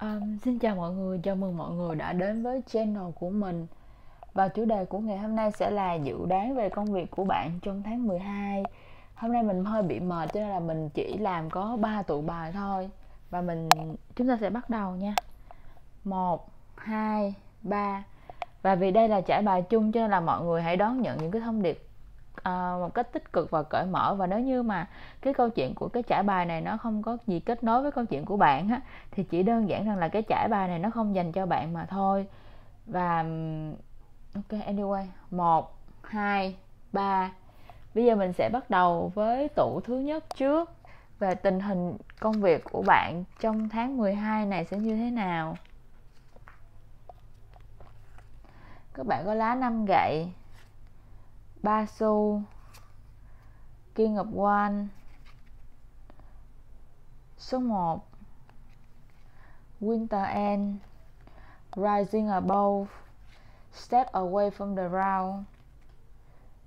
Um, xin chào mọi người, chào mừng mọi người đã đến với channel của mình Và chủ đề của ngày hôm nay sẽ là dự đoán về công việc của bạn trong tháng 12 Hôm nay mình hơi bị mệt cho nên là mình chỉ làm có 3 tụ bài thôi Và mình chúng ta sẽ bắt đầu nha 1, 2, 3 Và vì đây là trải bài chung cho nên là mọi người hãy đón nhận những cái thông điệp Ờ, một cách tích cực và cởi mở và nếu như mà cái câu chuyện của cái trải bài này nó không có gì kết nối với câu chuyện của bạn á thì chỉ đơn giản rằng là cái trải bài này nó không dành cho bạn mà thôi và ok anyway một hai ba bây giờ mình sẽ bắt đầu với tủ thứ nhất trước về tình hình công việc của bạn trong tháng 12 này sẽ như thế nào các bạn có lá năm gậy Basu King of One Số 1 Winter End Rising Above Step Away from the Ground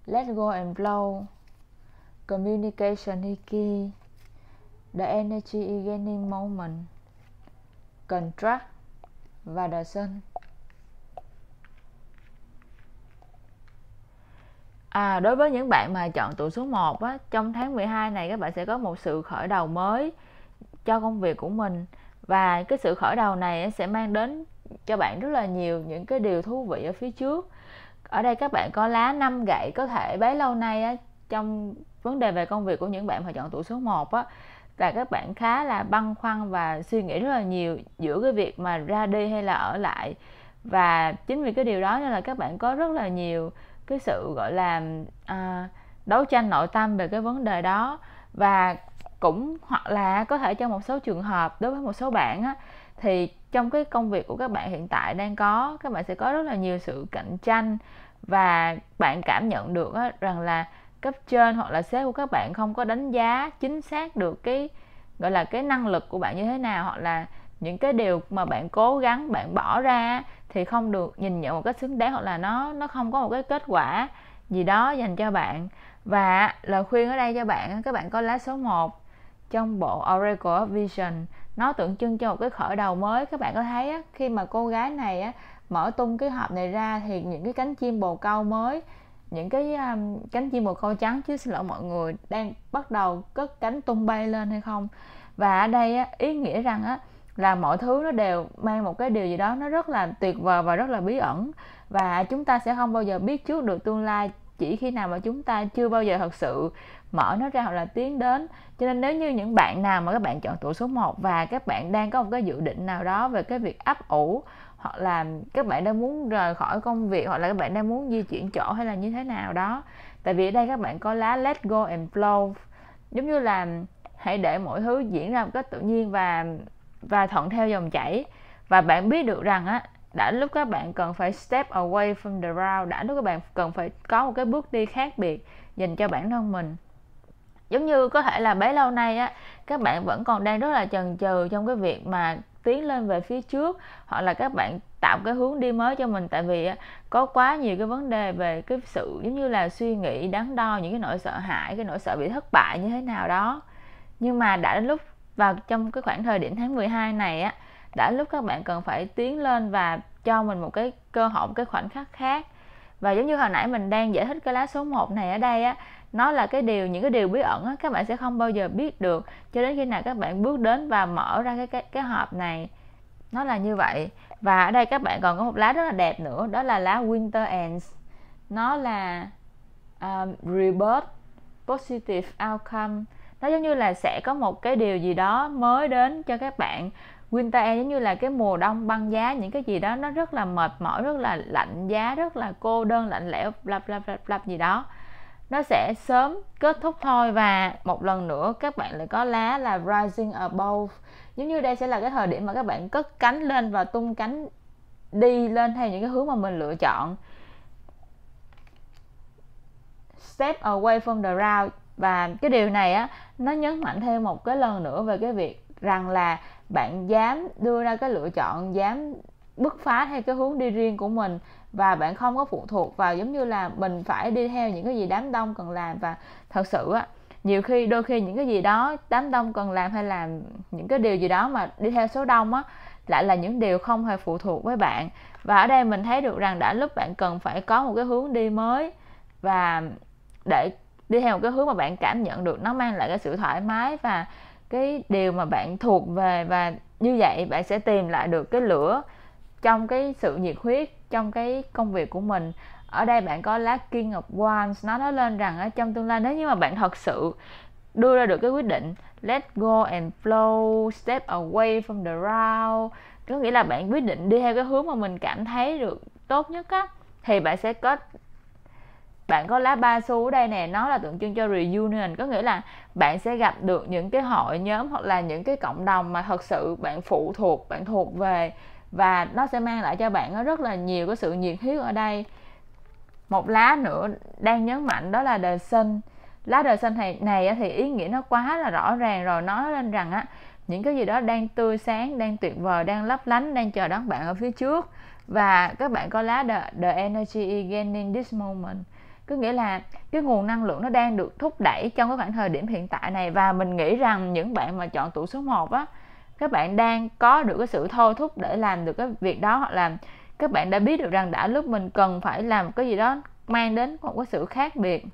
Let Go and Blow Communication Hiki The Energy Gaining Moment Contract và The Sun À, đối với những bạn mà chọn tuổi số 1 á, trong tháng 12 này các bạn sẽ có một sự khởi đầu mới cho công việc của mình và cái sự khởi đầu này sẽ mang đến cho bạn rất là nhiều những cái điều thú vị ở phía trước. Ở đây các bạn có lá năm gậy có thể bấy lâu nay á, trong vấn đề về công việc của những bạn mà chọn tuổi số 1 á là các bạn khá là băn khoăn và suy nghĩ rất là nhiều giữa cái việc mà ra đi hay là ở lại và chính vì cái điều đó nên là các bạn có rất là nhiều cái sự gọi là à, đấu tranh nội tâm về cái vấn đề đó và cũng hoặc là có thể trong một số trường hợp đối với một số bạn á, thì trong cái công việc của các bạn hiện tại đang có các bạn sẽ có rất là nhiều sự cạnh tranh và bạn cảm nhận được á, rằng là cấp trên hoặc là sếp của các bạn không có đánh giá chính xác được cái gọi là cái năng lực của bạn như thế nào hoặc là những cái điều mà bạn cố gắng bạn bỏ ra thì không được nhìn nhận một cách xứng đáng hoặc là nó nó không có một cái kết quả gì đó dành cho bạn và lời khuyên ở đây cho bạn các bạn có lá số 1 trong bộ Oracle Vision nó tượng trưng cho một cái khởi đầu mới các bạn có thấy á, khi mà cô gái này á, mở tung cái hộp này ra thì những cái cánh chim bồ câu mới những cái um, cánh chim bồ câu trắng chứ xin lỗi mọi người đang bắt đầu cất cánh tung bay lên hay không và ở đây á, ý nghĩa rằng á, là mọi thứ nó đều mang một cái điều gì đó nó rất là tuyệt vời và rất là bí ẩn và chúng ta sẽ không bao giờ biết trước được tương lai chỉ khi nào mà chúng ta chưa bao giờ thật sự mở nó ra hoặc là tiến đến cho nên nếu như những bạn nào mà các bạn chọn tuổi số 1 và các bạn đang có một cái dự định nào đó về cái việc ấp ủ hoặc là các bạn đang muốn rời khỏi công việc hoặc là các bạn đang muốn di chuyển chỗ hay là như thế nào đó tại vì ở đây các bạn có lá let go and flow giống như là hãy để mọi thứ diễn ra một cách tự nhiên và và thuận theo dòng chảy và bạn biết được rằng á đã lúc các bạn cần phải step away from the crowd đã lúc các bạn cần phải có một cái bước đi khác biệt dành cho bản thân mình giống như có thể là bấy lâu nay á các bạn vẫn còn đang rất là chần chừ trong cái việc mà tiến lên về phía trước hoặc là các bạn tạo cái hướng đi mới cho mình tại vì á, có quá nhiều cái vấn đề về cái sự giống như là suy nghĩ đắn đo những cái nỗi sợ hãi cái nỗi sợ bị thất bại như thế nào đó nhưng mà đã đến lúc và trong cái khoảng thời điểm tháng 12 này á đã lúc các bạn cần phải tiến lên và cho mình một cái cơ hội một cái khoảnh khắc khác và giống như hồi nãy mình đang giải thích cái lá số 1 này ở đây á nó là cái điều những cái điều bí ẩn á các bạn sẽ không bao giờ biết được cho đến khi nào các bạn bước đến và mở ra cái cái cái hộp này nó là như vậy và ở đây các bạn còn có một lá rất là đẹp nữa đó là lá winter ends nó là um, rebirth positive outcome nó giống như là sẽ có một cái điều gì đó mới đến cho các bạn winter giống như là cái mùa đông băng giá những cái gì đó nó rất là mệt mỏi rất là lạnh giá rất là cô đơn lạnh lẽo bla bla bla bla gì đó nó sẽ sớm kết thúc thôi và một lần nữa các bạn lại có lá là rising above giống như đây sẽ là cái thời điểm mà các bạn cất cánh lên và tung cánh đi lên theo những cái hướng mà mình lựa chọn step away from the route và cái điều này á nó nhấn mạnh thêm một cái lần nữa về cái việc rằng là bạn dám đưa ra cái lựa chọn dám bứt phá theo cái hướng đi riêng của mình và bạn không có phụ thuộc vào giống như là mình phải đi theo những cái gì đám đông cần làm và thật sự á nhiều khi đôi khi những cái gì đó đám đông cần làm hay làm những cái điều gì đó mà đi theo số đông á lại là những điều không hề phụ thuộc với bạn và ở đây mình thấy được rằng đã lúc bạn cần phải có một cái hướng đi mới và để đi theo một cái hướng mà bạn cảm nhận được nó mang lại cái sự thoải mái và cái điều mà bạn thuộc về và như vậy bạn sẽ tìm lại được cái lửa trong cái sự nhiệt huyết trong cái công việc của mình ở đây bạn có lá King of Wands nó nói lên rằng ở trong tương lai nếu như mà bạn thật sự đưa ra được cái quyết định let go and flow step away from the round có nghĩa là bạn quyết định đi theo cái hướng mà mình cảm thấy được tốt nhất á thì bạn sẽ có bạn có lá ba xu ở đây nè nó là tượng trưng cho reunion có nghĩa là bạn sẽ gặp được những cái hội nhóm hoặc là những cái cộng đồng mà thật sự bạn phụ thuộc bạn thuộc về và nó sẽ mang lại cho bạn rất là nhiều cái sự nhiệt huyết ở đây một lá nữa đang nhấn mạnh đó là đời sinh lá đời sinh này này thì ý nghĩa nó quá là rõ ràng rồi nói lên rằng á những cái gì đó đang tươi sáng đang tuyệt vời đang lấp lánh đang chờ đón bạn ở phía trước và các bạn có lá the, the energy is gaining this moment có nghĩa là cái nguồn năng lượng nó đang được thúc đẩy trong cái khoảng thời điểm hiện tại này và mình nghĩ rằng những bạn mà chọn tuổi số 1 á các bạn đang có được cái sự thôi thúc để làm được cái việc đó hoặc là các bạn đã biết được rằng đã lúc mình cần phải làm cái gì đó mang đến một cái sự khác biệt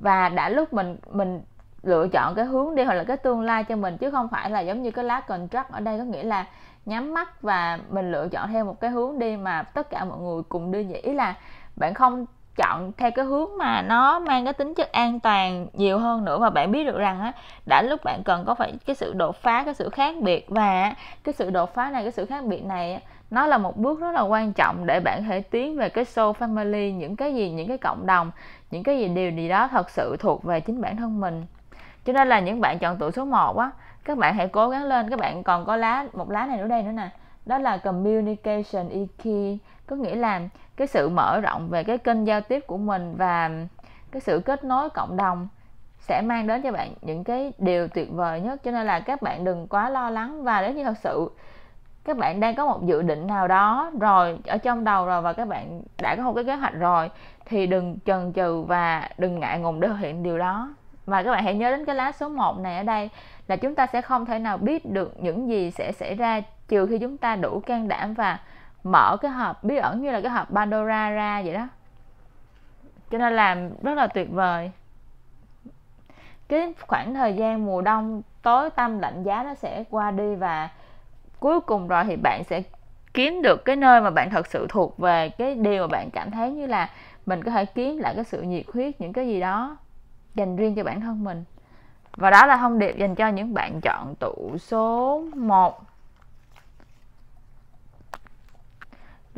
và đã lúc mình mình lựa chọn cái hướng đi hoặc là cái tương lai cho mình chứ không phải là giống như cái lá contract ở đây có nghĩa là nhắm mắt và mình lựa chọn theo một cái hướng đi mà tất cả mọi người cùng đi vậy ý là bạn không chọn theo cái hướng mà nó mang cái tính chất an toàn nhiều hơn nữa và bạn biết được rằng á đã lúc bạn cần có phải cái sự đột phá cái sự khác biệt và cái sự đột phá này cái sự khác biệt này nó là một bước rất là quan trọng để bạn thể tiến về cái show family những cái gì những cái cộng đồng những cái gì điều gì đó thật sự thuộc về chính bản thân mình cho nên là những bạn chọn tuổi số 1 á các bạn hãy cố gắng lên các bạn còn có lá một lá này nữa đây nữa nè đó là communication key có nghĩa là cái sự mở rộng về cái kênh giao tiếp của mình và cái sự kết nối cộng đồng sẽ mang đến cho bạn những cái điều tuyệt vời nhất cho nên là các bạn đừng quá lo lắng và nếu như thật sự các bạn đang có một dự định nào đó rồi ở trong đầu rồi và các bạn đã có một cái kế hoạch rồi thì đừng chần chừ và đừng ngại ngùng để thực hiện điều đó và các bạn hãy nhớ đến cái lá số 1 này ở đây là chúng ta sẽ không thể nào biết được những gì sẽ xảy ra trừ khi chúng ta đủ can đảm và mở cái hộp bí ẩn như là cái hộp Pandora ra vậy đó cho nên làm rất là tuyệt vời cái khoảng thời gian mùa đông tối tăm lạnh giá nó sẽ qua đi và cuối cùng rồi thì bạn sẽ kiếm được cái nơi mà bạn thật sự thuộc về cái điều mà bạn cảm thấy như là mình có thể kiếm lại cái sự nhiệt huyết những cái gì đó dành riêng cho bản thân mình và đó là thông điệp dành cho những bạn chọn tụ số 1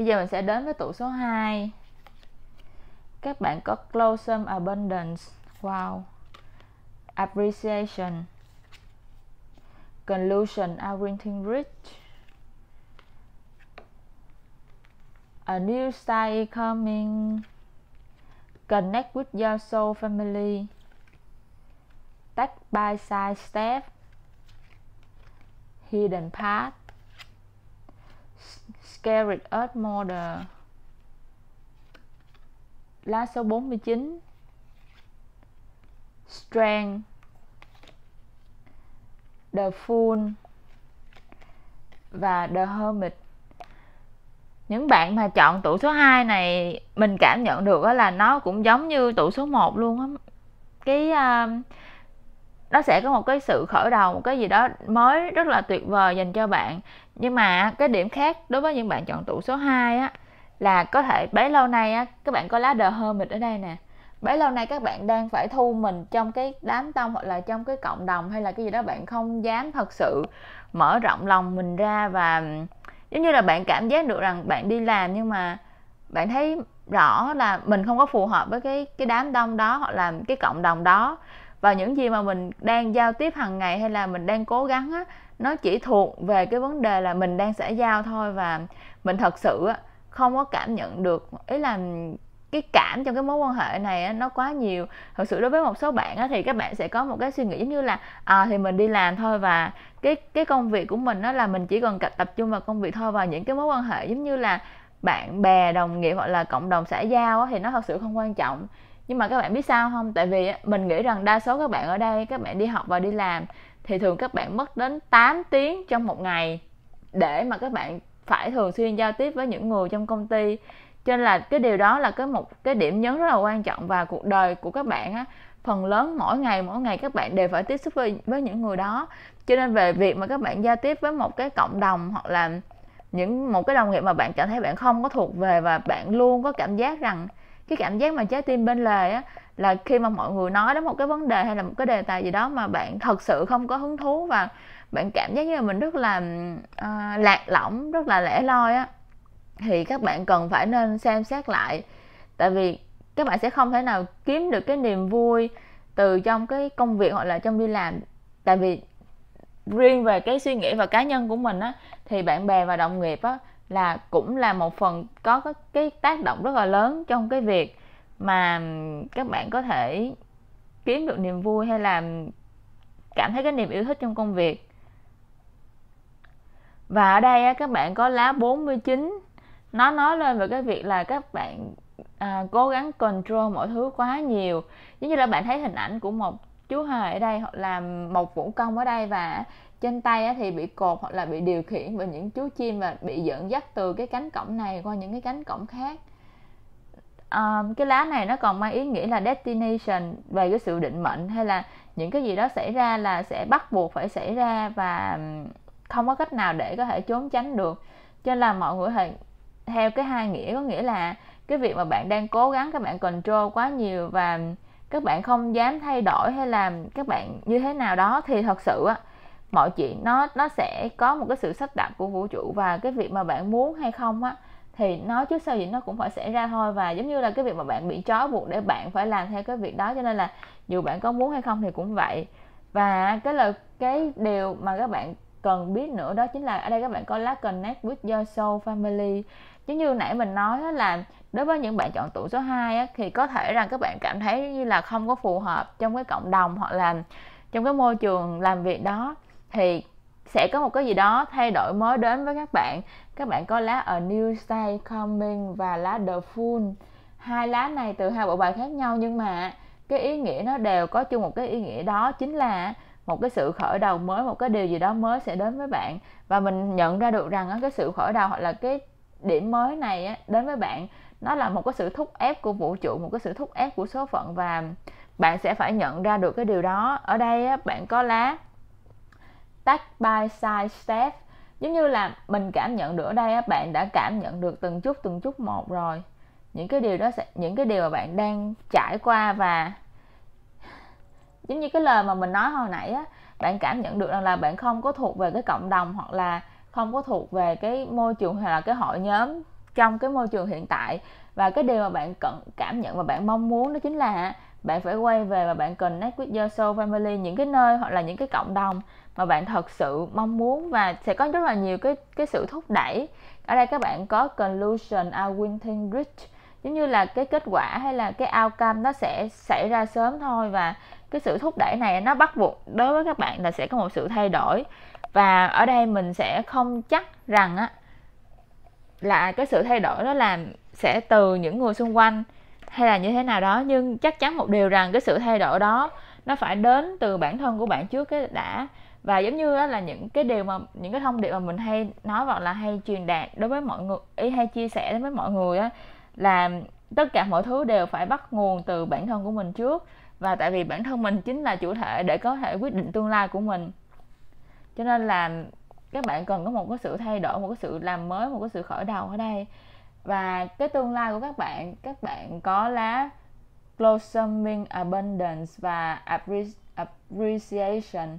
Bây giờ mình sẽ đến với tụ số 2 Các bạn có Closum Abundance Wow Appreciation Conclusion Outwinning Rich A new style coming Connect with your soul family Take by side step Hidden path Scared Earth Mother, Lá số 49 Strength The Fool và The Hermit những bạn mà chọn tủ số 2 này mình cảm nhận được là nó cũng giống như tủ số 1 luôn á cái uh, nó sẽ có một cái sự khởi đầu một cái gì đó mới rất là tuyệt vời dành cho bạn nhưng mà cái điểm khác đối với những bạn chọn tụ số 2 á là có thể bấy lâu nay á các bạn có lá đờ hơn mình ở đây nè bấy lâu nay các bạn đang phải thu mình trong cái đám đông hoặc là trong cái cộng đồng hay là cái gì đó bạn không dám thật sự mở rộng lòng mình ra và giống như là bạn cảm giác được rằng bạn đi làm nhưng mà bạn thấy rõ là mình không có phù hợp với cái cái đám đông đó hoặc là cái cộng đồng đó và những gì mà mình đang giao tiếp hàng ngày hay là mình đang cố gắng á nó chỉ thuộc về cái vấn đề là mình đang xã giao thôi và mình thật sự á không có cảm nhận được ý là cái cảm trong cái mối quan hệ này á, nó quá nhiều thật sự đối với một số bạn á, thì các bạn sẽ có một cái suy nghĩ giống như là à, thì mình đi làm thôi và cái cái công việc của mình nó là mình chỉ cần tập trung vào công việc thôi và những cái mối quan hệ giống như là bạn bè đồng nghiệp hoặc là cộng đồng xã giao á, thì nó thật sự không quan trọng nhưng mà các bạn biết sao không tại vì mình nghĩ rằng đa số các bạn ở đây các bạn đi học và đi làm thì thường các bạn mất đến 8 tiếng trong một ngày để mà các bạn phải thường xuyên giao tiếp với những người trong công ty cho nên là cái điều đó là cái một cái điểm nhấn rất là quan trọng vào cuộc đời của các bạn á phần lớn mỗi ngày mỗi ngày các bạn đều phải tiếp xúc với, với những người đó cho nên về việc mà các bạn giao tiếp với một cái cộng đồng hoặc là những một cái đồng nghiệp mà bạn cảm thấy bạn không có thuộc về và bạn luôn có cảm giác rằng cái cảm giác mà trái tim bên lề á là khi mà mọi người nói đến một cái vấn đề hay là một cái đề tài gì đó mà bạn thật sự không có hứng thú và bạn cảm giác như là mình rất là uh, lạc lõng rất là lẻ loi á thì các bạn cần phải nên xem xét lại tại vì các bạn sẽ không thể nào kiếm được cái niềm vui từ trong cái công việc hoặc là trong đi làm tại vì riêng về cái suy nghĩ và cá nhân của mình á thì bạn bè và đồng nghiệp á là cũng là một phần có cái tác động rất là lớn trong cái việc mà các bạn có thể kiếm được niềm vui hay là cảm thấy cái niềm yêu thích trong công việc và ở đây các bạn có lá 49 nó nói lên về cái việc là các bạn à, cố gắng control mọi thứ quá nhiều giống như là bạn thấy hình ảnh của một chú hề ở đây hoặc là một vũ công ở đây và trên tay thì bị cột hoặc là bị điều khiển bởi những chú chim và bị dẫn dắt từ cái cánh cổng này qua những cái cánh cổng khác à, cái lá này nó còn mang ý nghĩa là destination về cái sự định mệnh hay là những cái gì đó xảy ra là sẽ bắt buộc phải xảy ra và không có cách nào để có thể trốn tránh được cho nên là mọi người hãy theo cái hai nghĩa có nghĩa là cái việc mà bạn đang cố gắng các bạn control quá nhiều và các bạn không dám thay đổi hay làm các bạn như thế nào đó thì thật sự á mọi chuyện nó nó sẽ có một cái sự sắp đặt của vũ trụ và cái việc mà bạn muốn hay không á thì nó trước sau gì nó cũng phải xảy ra thôi và giống như là cái việc mà bạn bị trói buộc để bạn phải làm theo cái việc đó cho nên là dù bạn có muốn hay không thì cũng vậy và cái là cái điều mà các bạn cần biết nữa đó chính là ở đây các bạn có lá connect with your soul family giống như nãy mình nói là đối với những bạn chọn tuổi số 2 á, thì có thể rằng các bạn cảm thấy như là không có phù hợp trong cái cộng đồng hoặc là trong cái môi trường làm việc đó thì sẽ có một cái gì đó thay đổi mới đến với các bạn các bạn có lá A New Day Coming và lá The Fool hai lá này từ hai bộ bài khác nhau nhưng mà cái ý nghĩa nó đều có chung một cái ý nghĩa đó chính là một cái sự khởi đầu mới một cái điều gì đó mới sẽ đến với bạn và mình nhận ra được rằng cái sự khởi đầu hoặc là cái điểm mới này đến với bạn nó là một cái sự thúc ép của vũ trụ một cái sự thúc ép của số phận và bạn sẽ phải nhận ra được cái điều đó ở đây bạn có lá step by side step giống như là mình cảm nhận được ở đây bạn đã cảm nhận được từng chút từng chút một rồi những cái điều đó sẽ những cái điều mà bạn đang trải qua và giống như cái lời mà mình nói hồi nãy á bạn cảm nhận được rằng là bạn không có thuộc về cái cộng đồng hoặc là không có thuộc về cái môi trường hay là cái hội nhóm trong cái môi trường hiện tại và cái điều mà bạn cận cảm nhận và bạn mong muốn đó chính là bạn phải quay về và bạn cần connect with your soul family những cái nơi hoặc là những cái cộng đồng mà bạn thật sự mong muốn và sẽ có rất là nhiều cái cái sự thúc đẩy ở đây các bạn có conclusion are winning rich giống như là cái kết quả hay là cái outcome nó sẽ xảy ra sớm thôi và cái sự thúc đẩy này nó bắt buộc đối với các bạn là sẽ có một sự thay đổi và ở đây mình sẽ không chắc rằng á là cái sự thay đổi đó làm sẽ từ những người xung quanh hay là như thế nào đó nhưng chắc chắn một điều rằng cái sự thay đổi đó nó phải đến từ bản thân của bạn trước cái đã và giống như là những cái điều mà những cái thông điệp mà mình hay nói hoặc là hay truyền đạt đối với mọi người ý hay chia sẻ đối với mọi người á là tất cả mọi thứ đều phải bắt nguồn từ bản thân của mình trước và tại vì bản thân mình chính là chủ thể để có thể quyết định tương lai của mình cho nên là các bạn cần có một cái sự thay đổi một cái sự làm mới một cái sự khởi đầu ở đây và cái tương lai của các bạn các bạn có lá blossoming abundance và appreciation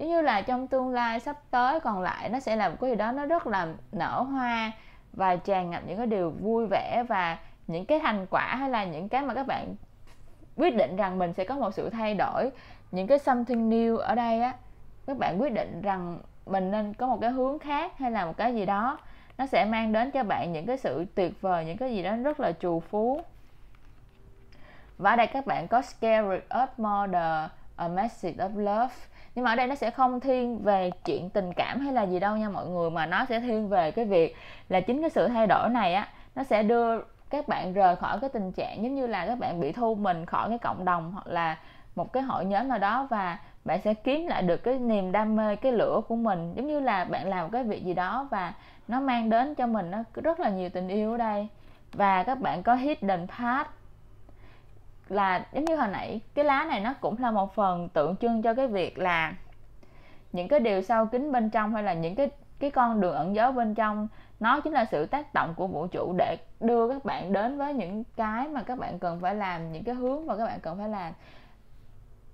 giống như là trong tương lai sắp tới còn lại nó sẽ là một cái gì đó nó rất là nở hoa và tràn ngập những cái điều vui vẻ và những cái thành quả hay là những cái mà các bạn quyết định rằng mình sẽ có một sự thay đổi những cái something new ở đây á các bạn quyết định rằng mình nên có một cái hướng khác hay là một cái gì đó nó sẽ mang đến cho bạn những cái sự tuyệt vời những cái gì đó rất là trù phú và ở đây các bạn có scale up more the a message of love nhưng mà ở đây nó sẽ không thiên về chuyện tình cảm hay là gì đâu nha mọi người mà nó sẽ thiên về cái việc là chính cái sự thay đổi này á nó sẽ đưa các bạn rời khỏi cái tình trạng giống như là các bạn bị thu mình khỏi cái cộng đồng hoặc là một cái hội nhóm nào đó và bạn sẽ kiếm lại được cái niềm đam mê cái lửa của mình giống như là bạn làm cái việc gì đó và nó mang đến cho mình nó rất là nhiều tình yêu ở đây và các bạn có hidden path là giống như hồi nãy cái lá này nó cũng là một phần tượng trưng cho cái việc là những cái điều sau kính bên trong hay là những cái cái con đường ẩn giấu bên trong nó chính là sự tác động của vũ trụ để đưa các bạn đến với những cái mà các bạn cần phải làm những cái hướng mà các bạn cần phải làm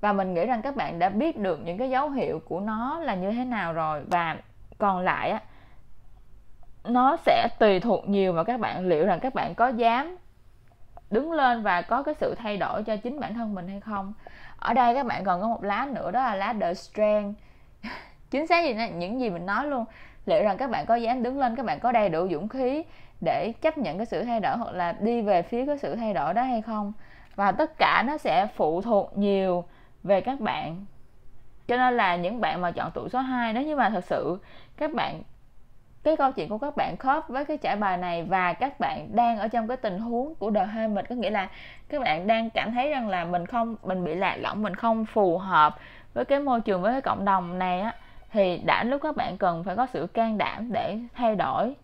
và mình nghĩ rằng các bạn đã biết được những cái dấu hiệu của nó là như thế nào rồi và còn lại á nó sẽ tùy thuộc nhiều vào các bạn liệu rằng các bạn có dám đứng lên và có cái sự thay đổi cho chính bản thân mình hay không ở đây các bạn còn có một lá nữa đó là lá the strength chính xác gì này? những gì mình nói luôn liệu rằng các bạn có dám đứng lên các bạn có đầy đủ dũng khí để chấp nhận cái sự thay đổi hoặc là đi về phía cái sự thay đổi đó hay không và tất cả nó sẽ phụ thuộc nhiều về các bạn cho nên là những bạn mà chọn tuổi số 2 nếu như mà thật sự các bạn cái câu chuyện của các bạn khớp với cái trải bài này và các bạn đang ở trong cái tình huống của đời hơi mệt có nghĩa là các bạn đang cảm thấy rằng là mình không mình bị lạc lõng mình không phù hợp với cái môi trường với cái cộng đồng này á thì đã lúc các bạn cần phải có sự can đảm để thay đổi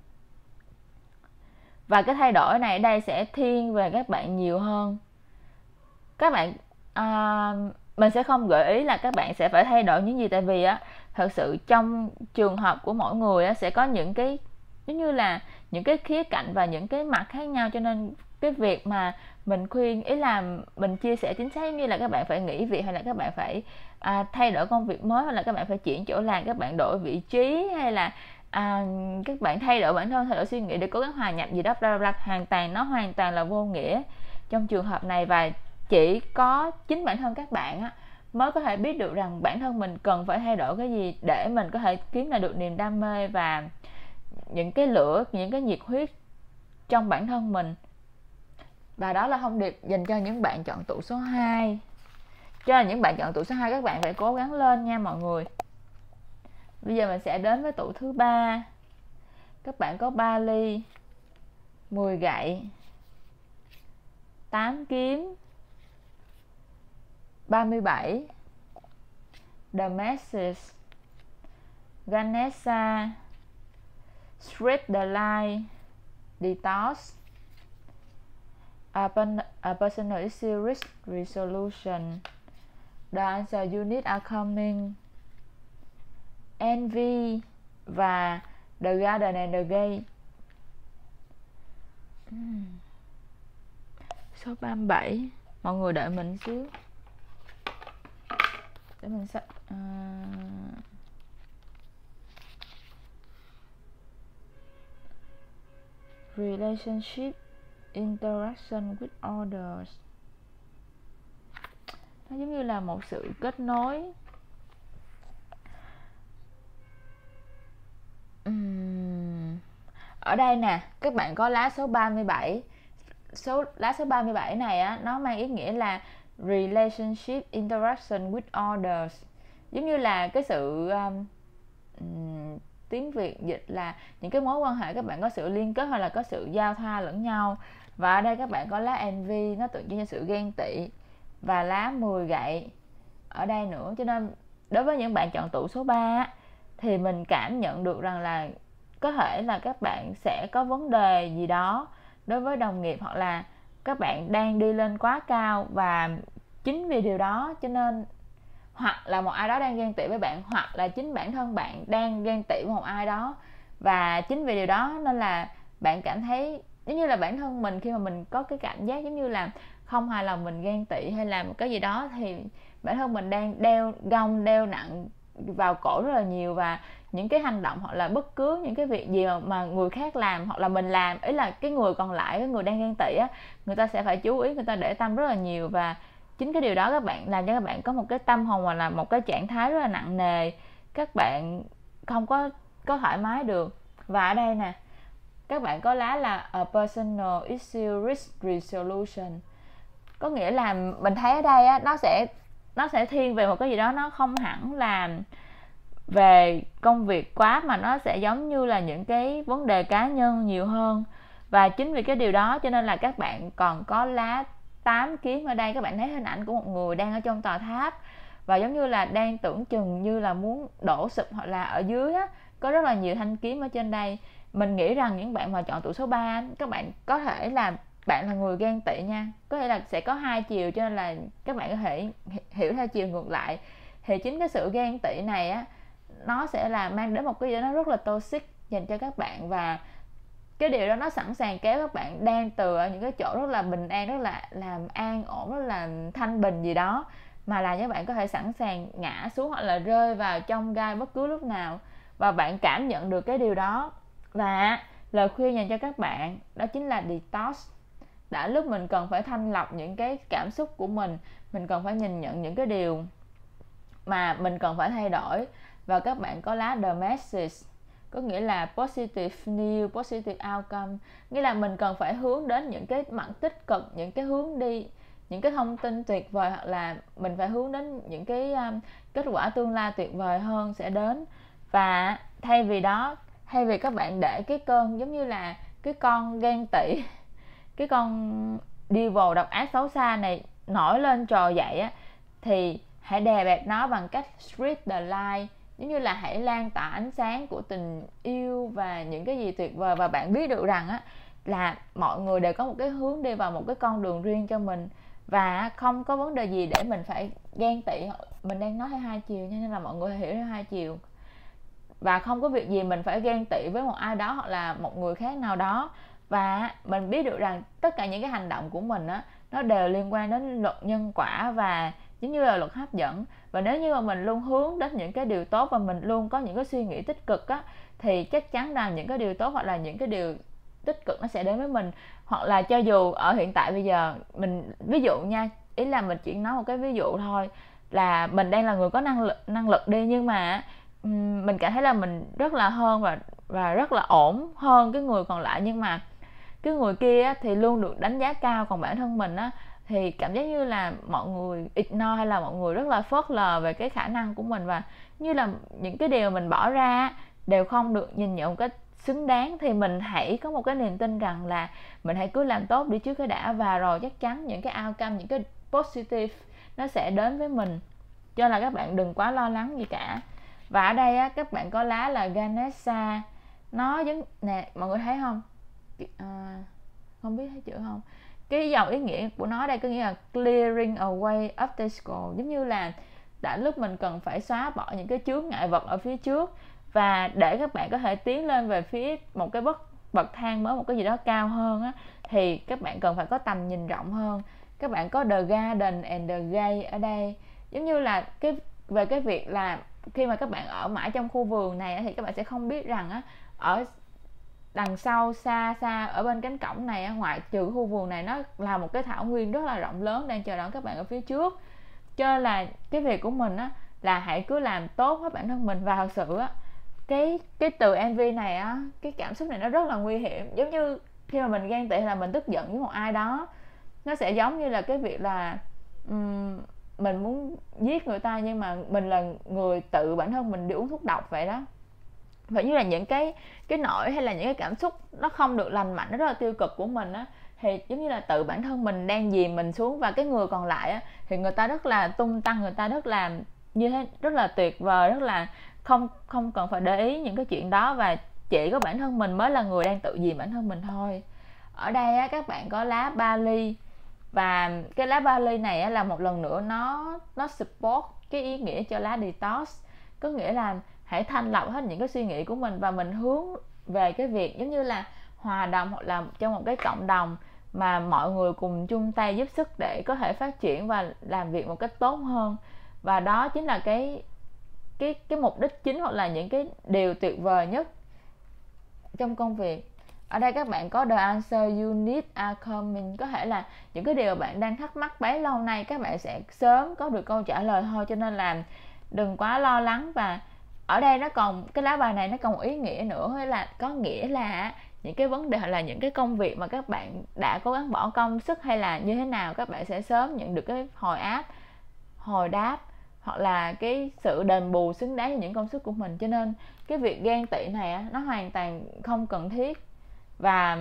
và cái thay đổi này đây sẽ thiên về các bạn nhiều hơn các bạn à, mình sẽ không gợi ý là các bạn sẽ phải thay đổi những gì tại vì á thật sự trong trường hợp của mỗi người sẽ có những cái giống như là những cái khía cạnh và những cái mặt khác nhau cho nên cái việc mà mình khuyên ý là mình chia sẻ chính xác như là các bạn phải nghỉ việc hay là các bạn phải à, thay đổi công việc mới hay là các bạn phải chuyển chỗ làm các bạn đổi vị trí hay là à, các bạn thay đổi bản thân thay đổi suy nghĩ để cố gắng hòa nhập gì đó bla bla, hoàn toàn nó hoàn toàn là vô nghĩa trong trường hợp này và chỉ có chính bản thân các bạn á, mới có thể biết được rằng bản thân mình cần phải thay đổi cái gì để mình có thể kiếm lại được niềm đam mê và những cái lửa những cái nhiệt huyết trong bản thân mình và đó là thông điệp dành cho những bạn chọn tụ số 2 cho những bạn chọn tụ số 2 các bạn phải cố gắng lên nha mọi người bây giờ mình sẽ đến với tụ thứ ba các bạn có 3 ly 10 gậy 8 kiếm 37 Damascus Ganesha Street the Line Detox a, Personal Series Resolution The answer unit are coming Envy và The Garden and the Gate hmm. Số 37 Mọi người đợi mình xíu để mình sẽ à... Ờ. relationship interaction with others nó giống như là một sự kết nối ở đây nè các bạn có lá số 37 số lá số 37 này á nó mang ý nghĩa là relationship interaction with others giống như là cái sự um, tiếng việt dịch là những cái mối quan hệ các bạn có sự liên kết hay là có sự giao thoa lẫn nhau và ở đây các bạn có lá NV nó tượng trưng cho sự ghen tị và lá 10 gậy ở đây nữa cho nên đối với những bạn chọn tụ số 3 thì mình cảm nhận được rằng là có thể là các bạn sẽ có vấn đề gì đó đối với đồng nghiệp hoặc là các bạn đang đi lên quá cao và chính vì điều đó cho nên hoặc là một ai đó đang ghen tị với bạn hoặc là chính bản thân bạn đang ghen tị với một ai đó và chính vì điều đó nên là bạn cảm thấy giống như là bản thân mình khi mà mình có cái cảm giác giống như là không hài lòng mình ghen tị hay là một cái gì đó thì bản thân mình đang đeo gông đeo nặng vào cổ rất là nhiều và những cái hành động hoặc là bất cứ những cái việc gì mà, mà người khác làm hoặc là mình làm ý là cái người còn lại cái người đang ghen tị á người ta sẽ phải chú ý người ta để tâm rất là nhiều và chính cái điều đó các bạn làm cho các bạn có một cái tâm hồn hoặc là một cái trạng thái rất là nặng nề các bạn không có có thoải mái được và ở đây nè các bạn có lá là a personal issue risk resolution có nghĩa là mình thấy ở đây á, nó sẽ nó sẽ thiên về một cái gì đó nó không hẳn là về công việc quá mà nó sẽ giống như là những cái vấn đề cá nhân nhiều hơn và chính vì cái điều đó cho nên là các bạn còn có lá tám kiếm ở đây các bạn thấy hình ảnh của một người đang ở trong tòa tháp và giống như là đang tưởng chừng như là muốn đổ sụp hoặc là ở dưới á có rất là nhiều thanh kiếm ở trên đây mình nghĩ rằng những bạn mà chọn tuổi số 3 các bạn có thể là bạn là người gan tị nha có thể là sẽ có hai chiều cho nên là các bạn có thể hiểu theo chiều ngược lại thì chính cái sự gan tị này á nó sẽ là mang đến một cái gì đó rất là toxic dành cho các bạn và cái điều đó nó sẵn sàng kéo các bạn đang từ ở những cái chỗ rất là bình an rất là làm an ổn rất là thanh bình gì đó mà là các bạn có thể sẵn sàng ngã xuống hoặc là rơi vào trong gai bất cứ lúc nào và bạn cảm nhận được cái điều đó và lời khuyên dành cho các bạn đó chính là detox đã lúc mình cần phải thanh lọc những cái cảm xúc của mình mình cần phải nhìn nhận những cái điều mà mình cần phải thay đổi và các bạn có lá the message có nghĩa là positive new positive outcome nghĩa là mình cần phải hướng đến những cái mặt tích cực những cái hướng đi những cái thông tin tuyệt vời hoặc là mình phải hướng đến những cái um, kết quả tương lai tuyệt vời hơn sẽ đến và thay vì đó thay vì các bạn để cái cơn giống như là cái con ghen tị cái con đi vào độc ác xấu xa này nổi lên trò dậy á thì hãy đè bẹp nó bằng cách street the line giống như là hãy lan tỏa ánh sáng của tình yêu và những cái gì tuyệt vời và bạn biết được rằng á là mọi người đều có một cái hướng đi vào một cái con đường riêng cho mình và không có vấn đề gì để mình phải ghen tị mình đang nói hai chiều nên là mọi người hiểu hai chiều và không có việc gì mình phải ghen tị với một ai đó hoặc là một người khác nào đó và mình biết được rằng tất cả những cái hành động của mình á nó đều liên quan đến luật nhân quả và chính như là luật hấp dẫn và nếu như mà mình luôn hướng đến những cái điều tốt và mình luôn có những cái suy nghĩ tích cực á thì chắc chắn là những cái điều tốt hoặc là những cái điều tích cực nó sẽ đến với mình hoặc là cho dù ở hiện tại bây giờ mình ví dụ nha ý là mình chỉ nói một cái ví dụ thôi là mình đang là người có năng lực năng lực đi nhưng mà mình cảm thấy là mình rất là hơn và và rất là ổn hơn cái người còn lại nhưng mà cái người kia thì luôn được đánh giá cao còn bản thân mình á thì cảm giác như là mọi người ignore hay là mọi người rất là phớt lờ về cái khả năng của mình và như là những cái điều mình bỏ ra đều không được nhìn nhận một cách xứng đáng thì mình hãy có một cái niềm tin rằng là mình hãy cứ làm tốt đi trước cái đã và rồi chắc chắn những cái outcome những cái positive nó sẽ đến với mình cho là các bạn đừng quá lo lắng gì cả và ở đây á, các bạn có lá là Ganesha nó giống nè mọi người thấy không à, không biết thấy chữ không cái dòng ý nghĩa của nó đây có nghĩa là clearing away obstacle giống như là đã lúc mình cần phải xóa bỏ những cái chướng ngại vật ở phía trước và để các bạn có thể tiến lên về phía một cái bậc bậc thang mới một cái gì đó cao hơn á, thì các bạn cần phải có tầm nhìn rộng hơn các bạn có the garden and the gate ở đây giống như là cái về cái việc là khi mà các bạn ở mãi trong khu vườn này thì các bạn sẽ không biết rằng á, ở đằng sau xa xa ở bên cánh cổng này ngoại trừ khu vườn này nó là một cái thảo nguyên rất là rộng lớn đang chờ đón các bạn ở phía trước cho nên là cái việc của mình á là hãy cứ làm tốt hết bản thân mình và thật sự á cái cái từ mv này á cái cảm xúc này nó rất là nguy hiểm giống như khi mà mình ghen tị hay là mình tức giận với một ai đó nó sẽ giống như là cái việc là um, mình muốn giết người ta nhưng mà mình là người tự bản thân mình đi uống thuốc độc vậy đó vậy như là những cái cái nỗi hay là những cái cảm xúc nó không được lành mạnh nó rất là tiêu cực của mình á thì giống như là tự bản thân mình đang dìm mình xuống và cái người còn lại á, thì người ta rất là tung tăng người ta rất là như thế rất là tuyệt vời rất là không không cần phải để ý những cái chuyện đó và chỉ có bản thân mình mới là người đang tự dìm bản thân mình thôi ở đây á, các bạn có lá ba ly và cái lá ba ly này á, là một lần nữa nó nó support cái ý nghĩa cho lá detox có nghĩa là hãy thanh lọc hết những cái suy nghĩ của mình và mình hướng về cái việc giống như là hòa đồng hoặc là trong một cái cộng đồng mà mọi người cùng chung tay giúp sức để có thể phát triển và làm việc một cách tốt hơn và đó chính là cái cái cái mục đích chính hoặc là những cái điều tuyệt vời nhất trong công việc ở đây các bạn có the answer you need are coming có thể là những cái điều bạn đang thắc mắc bấy lâu nay các bạn sẽ sớm có được câu trả lời thôi cho nên là đừng quá lo lắng và ở đây nó còn cái lá bài này nó còn ý nghĩa nữa là có nghĩa là những cái vấn đề hoặc là những cái công việc mà các bạn đã cố gắng bỏ công sức hay là như thế nào các bạn sẽ sớm nhận được cái hồi áp hồi đáp hoặc là cái sự đền bù xứng đáng những công sức của mình cho nên cái việc ghen tị này nó hoàn toàn không cần thiết và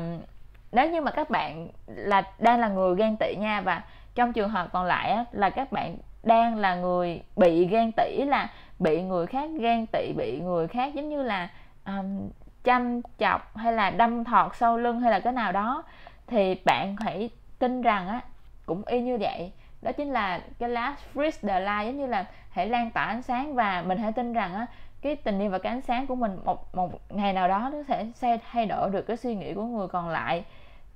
nếu như mà các bạn là đang là người ghen tị nha và trong trường hợp còn lại là các bạn đang là người bị ghen tị là bị người khác ghen tị bị người khác giống như là um, chăm chọc hay là đâm thọt sau lưng hay là cái nào đó thì bạn hãy tin rằng á cũng y như vậy đó chính là cái lá freeze the light giống như là hãy lan tỏa ánh sáng và mình hãy tin rằng á cái tình yêu và cái ánh sáng của mình một một ngày nào đó nó sẽ sẽ thay đổi được cái suy nghĩ của người còn lại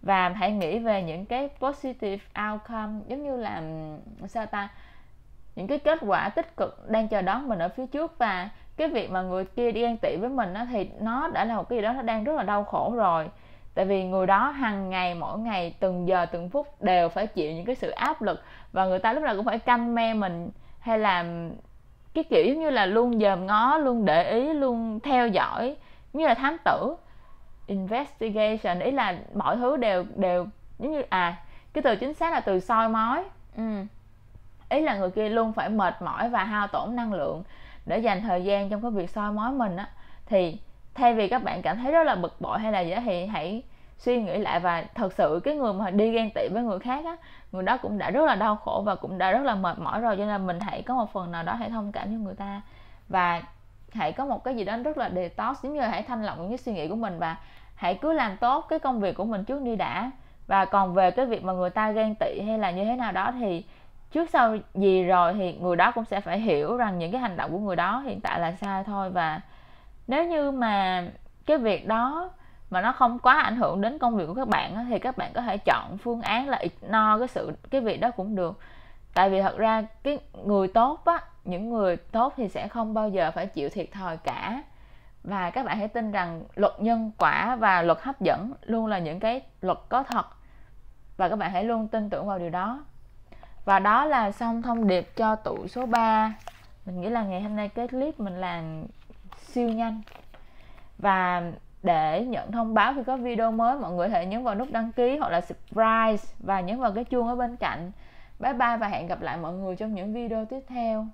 và hãy nghĩ về những cái positive outcome giống như là sao ta những cái kết quả tích cực đang chờ đón mình ở phía trước và cái việc mà người kia đi ăn tị với mình á, thì nó đã là một cái gì đó nó đang rất là đau khổ rồi tại vì người đó hàng ngày mỗi ngày từng giờ từng phút đều phải chịu những cái sự áp lực và người ta lúc nào cũng phải canh me mình hay là cái kiểu giống như là luôn dòm ngó luôn để ý luôn theo dõi như là thám tử investigation ý là mọi thứ đều đều giống như à cái từ chính xác là từ soi mói ừ ý là người kia luôn phải mệt mỏi và hao tổn năng lượng để dành thời gian trong cái việc soi mói mình á thì thay vì các bạn cảm thấy rất là bực bội hay là gì đó thì hãy suy nghĩ lại và thật sự cái người mà đi ghen tị với người khác á người đó cũng đã rất là đau khổ và cũng đã rất là mệt mỏi rồi cho nên mình hãy có một phần nào đó hãy thông cảm cho người ta và hãy có một cái gì đó rất là detox giống như hãy thanh lọc những cái suy nghĩ của mình và hãy cứ làm tốt cái công việc của mình trước đi đã và còn về cái việc mà người ta ghen tị hay là như thế nào đó thì trước sau gì rồi thì người đó cũng sẽ phải hiểu rằng những cái hành động của người đó hiện tại là sai thôi và nếu như mà cái việc đó mà nó không quá ảnh hưởng đến công việc của các bạn thì các bạn có thể chọn phương án là ignore cái sự cái việc đó cũng được tại vì thật ra cái người tốt á những người tốt thì sẽ không bao giờ phải chịu thiệt thòi cả và các bạn hãy tin rằng luật nhân quả và luật hấp dẫn luôn là những cái luật có thật và các bạn hãy luôn tin tưởng vào điều đó và đó là xong thông điệp cho tụ số 3 mình nghĩ là ngày hôm nay cái clip mình làm siêu nhanh và để nhận thông báo khi có video mới mọi người hãy nhấn vào nút đăng ký hoặc là subscribe và nhấn vào cái chuông ở bên cạnh bye bye và hẹn gặp lại mọi người trong những video tiếp theo